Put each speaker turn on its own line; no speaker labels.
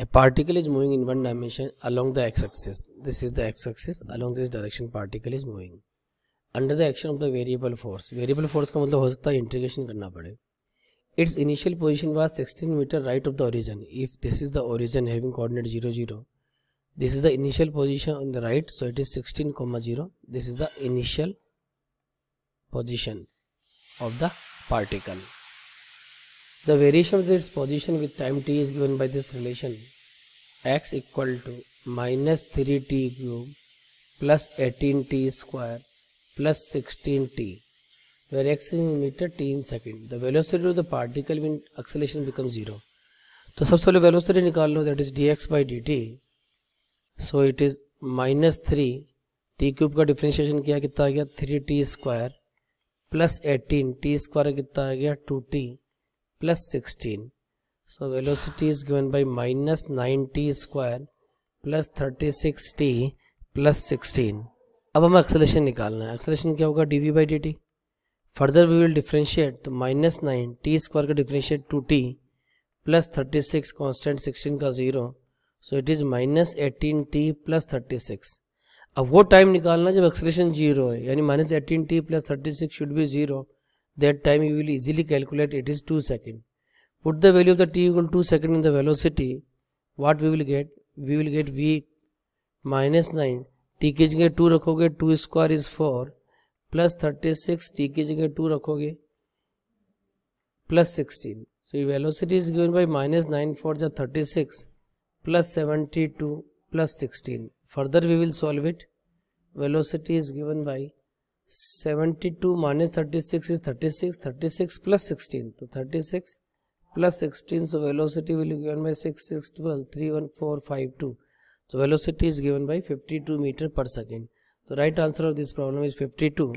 A particle is moving in one dimension along the x-axis. This is the x-axis. Along this direction particle is moving. Under the action of the variable force. Variable force ka matlab हो सकता है integration करना पड़े. Its initial position was 16 meter right of the origin. If this is the origin having coordinate 0, 0. This is the initial position on the right. So it is 16, comma 0. This is the initial position of the particle. The variation of its position with time t is given by this relation x equal to minus 3t cube plus 18t square plus 16t where x is in meter t in second the velocity of the particle in acceleration becomes zero तो सबसे पहले velocity निकाल लो that is D X by D T so it is minus three T cube का differentiation किया कितना आ गया three T square plus eighteen T square कितना आ गया two T plus 16 so velocity is given by minus 9t square plus 36t plus 16 अब हमें एक्सेलेशन निकालना है एक्सेलेशन क्या होगा D V by D T further we will differentiate तो माइनस नाइन टी स्क्वायर का differentiate two T plus thirty six constant sixteen का zero so it is minus eighteen T plus thirty six अब वो time निकालना जब acceleration zero है यानी minus eighteen T plus thirty six should be zero that time you will easily calculate it is 2 second. Put the value of the t equal to 2 second in the velocity. What we will get? We will get v minus 9. t की 2 रखोगे 2 square is 4 36 t की 2 रखोगे 16. So velocity is given by minus 9 for the 36 plus 72 plus 16. Further we will solve it. Velocity is given by seventy two minus thirty six is thirty six thirty six plus sixteen तो thirty six plus sixteen so velocity will given by six six twelve three one four five two तो velocity is given by fifty two metre पर second तो right answer of this problem is fifty to